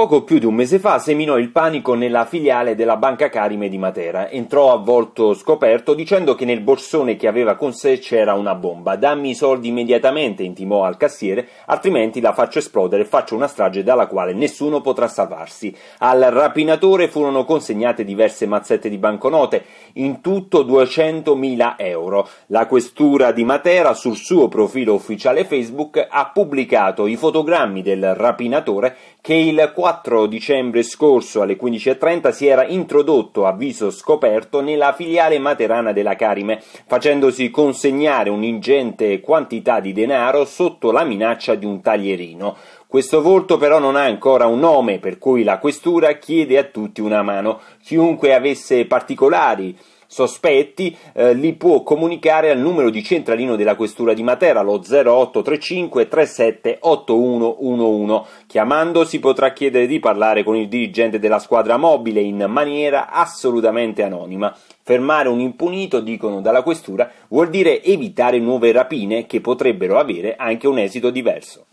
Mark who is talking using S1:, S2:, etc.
S1: Poco più di un mese fa seminò il panico nella filiale della Banca Carime di Matera. Entrò a volto scoperto dicendo che nel borsone che aveva con sé c'era una bomba. Dammi i soldi immediatamente, intimò al cassiere, altrimenti la faccio esplodere e faccio una strage dalla quale nessuno potrà salvarsi. Al rapinatore furono consegnate diverse mazzette di banconote, in tutto 200.000 euro. La questura di Matera sul suo profilo ufficiale Facebook ha pubblicato i fotogrammi del rapinatore che il 4 4 dicembre scorso alle 15.30 si era introdotto, a viso scoperto, nella filiale materana della Carime, facendosi consegnare un'ingente quantità di denaro sotto la minaccia di un taglierino. Questo volto però non ha ancora un nome, per cui la questura chiede a tutti una mano. Chiunque avesse particolari sospetti eh, li può comunicare al numero di centralino della Questura di Matera, lo 0835 378111. Chiamando si potrà chiedere di parlare con il dirigente della squadra mobile in maniera assolutamente anonima. Fermare un impunito, dicono dalla Questura, vuol dire evitare nuove rapine che potrebbero avere anche un esito diverso.